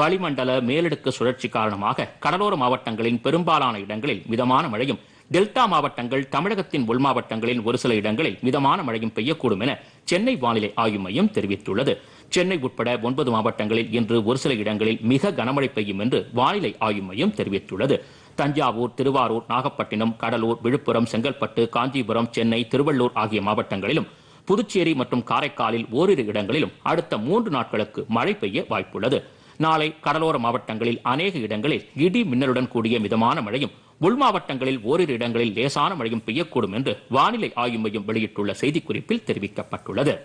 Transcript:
வளிமண்டல மேலடுக்கு சுழற்சி காரணமாக கடலோர மாவட்டங்களின் பெரும்பாலான இடங்களில் மிதமான மழையும் டெல்டா மாவட்டங்கள் தமிழகத்தின் உள் மாவட்டங்களின் ஒரு சில இடங்களில் மிதமான மழையும் பெய்யக்கூடும் என சென்னை வானிலை ஆய்வு மையம் தெரிவித்துள்ளது சென்னை உட்பட ஒன்பது மாவட்டங்களில் இன்று ஒரு சில இடங்களில் மிக கனமழை பெய்யும் என்று வானிலை ஆய்வு மையம் தெரிவித்துள்ளது தஞ்சாவூர் திருவாரூர் நாகப்பட்டினம் கடலூர் விழுப்புரம் செங்கல்பட்டு காஞ்சிபுரம் சென்னை திருவள்ளூர் ஆகிய மாவட்டங்களிலும் புதுச்சேரி மற்றும் காரைக்காலில் ஓரிரு இடங்களிலும் அடுத்த மூன்று நாட்களுக்கு மழை பெய்ய வாய்ப்புள்ளது நாளை கடலோர மாவட்டங்களில் அநேக இடங்களில் இடி மின்னலுடன் கூடிய மிதமான மழையும் உள் மாவட்டங்களில் ஓரிரு இடங்களில் லேசான மழையும் பெய்யக்கூடும் என்று வானிலை ஆய்வு மையம் வெளியிட்டுள்ள செய்திக்குறிப்பில் தெரிவிக்கப்பட்டுள்ளது